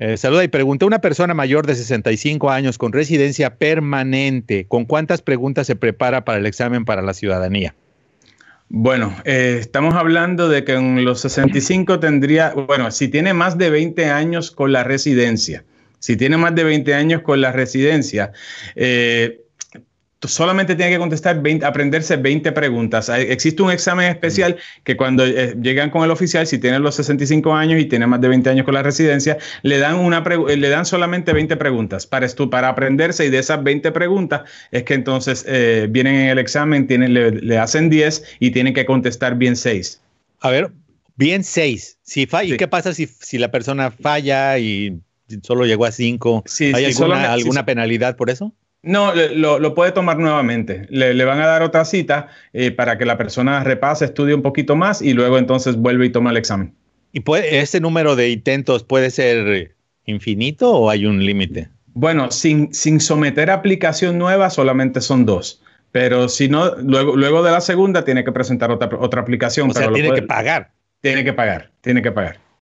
Eh, saluda y pregunta, una persona mayor de 65 años con residencia permanente, ¿con cuántas preguntas se prepara para el examen para la ciudadanía? Bueno, eh, estamos hablando de que en los 65 tendría, bueno, si tiene más de 20 años con la residencia, si tiene más de 20 años con la residencia, eh, solamente tiene que contestar 20, aprenderse 20 preguntas. Existe un examen especial que cuando eh, llegan con el oficial, si tienen los 65 años y tienen más de 20 años con la residencia, le dan, una eh, le dan solamente 20 preguntas para, para aprenderse y de esas 20 preguntas es que entonces eh, vienen en el examen, tienen, le, hacen 10 y tienen que contestar bien 6. A ver, bien 6. Si sí. ¿Qué pasa si, la persona falla y solo llegó a 5? ¿Hay alguna penalidad por eso? No, lo, puede tomar nuevamente. Le, van a dar otra cita eh, para que la persona repase, estudie un poquito más y luego entonces vuelve y toma el examen. ¿Y puede, ese número de intentos puede ser infinito o hay un límite? Bueno, sin, someter aplicación nueva solamente son dos. Pero si no, luego, luego de la segunda tiene que presentar otra, otra aplicación. O sea, tiene que pagar. Tiene que pagar, tiene que pagar.